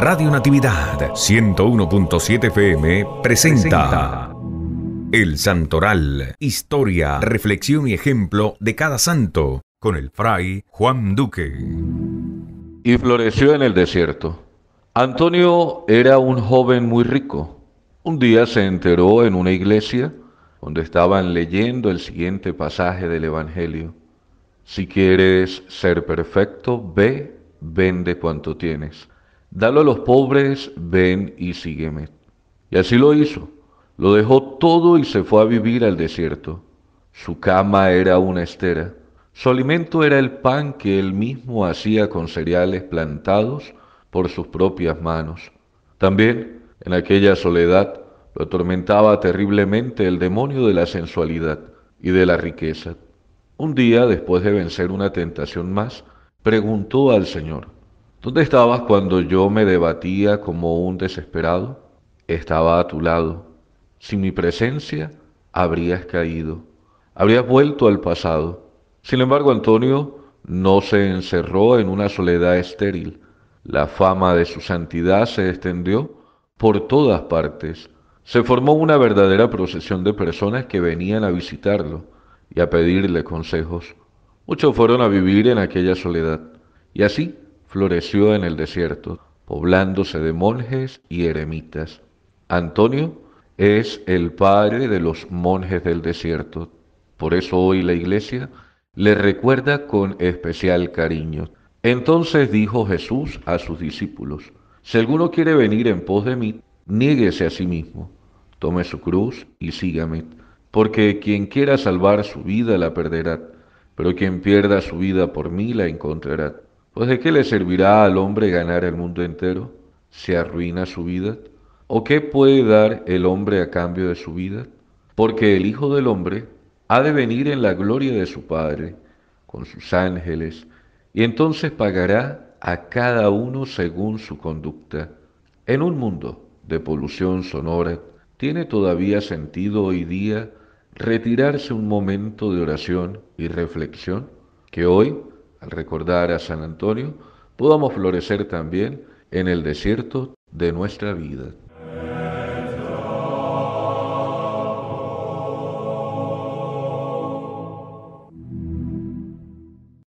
Radio Natividad 101.7 FM presenta El Santoral, historia, reflexión y ejemplo de cada santo, con el fray Juan Duque. Y floreció en el desierto. Antonio era un joven muy rico. Un día se enteró en una iglesia donde estaban leyendo el siguiente pasaje del Evangelio. Si quieres ser perfecto, ve, vende cuanto tienes Dalo a los pobres, ven y sígueme. Y así lo hizo. Lo dejó todo y se fue a vivir al desierto. Su cama era una estera. Su alimento era el pan que él mismo hacía con cereales plantados por sus propias manos. También, en aquella soledad, lo atormentaba terriblemente el demonio de la sensualidad y de la riqueza. Un día, después de vencer una tentación más, preguntó al Señor, ¿Dónde estabas cuando yo me debatía como un desesperado? Estaba a tu lado. Sin mi presencia habrías caído, habrías vuelto al pasado. Sin embargo, Antonio no se encerró en una soledad estéril. La fama de su santidad se extendió por todas partes. Se formó una verdadera procesión de personas que venían a visitarlo y a pedirle consejos. Muchos fueron a vivir en aquella soledad. Y así floreció en el desierto, poblándose de monjes y eremitas. Antonio es el padre de los monjes del desierto. Por eso hoy la iglesia le recuerda con especial cariño. Entonces dijo Jesús a sus discípulos, si alguno quiere venir en pos de mí, niéguese a sí mismo, tome su cruz y sígame, porque quien quiera salvar su vida la perderá, pero quien pierda su vida por mí la encontrará. ¿O de qué le servirá al hombre ganar el mundo entero? si arruina su vida? ¿O qué puede dar el hombre a cambio de su vida? Porque el Hijo del Hombre ha de venir en la gloria de su Padre, con sus ángeles, y entonces pagará a cada uno según su conducta. En un mundo de polución sonora, ¿tiene todavía sentido hoy día retirarse un momento de oración y reflexión? Que hoy al recordar a San Antonio, podamos florecer también en el desierto de nuestra vida.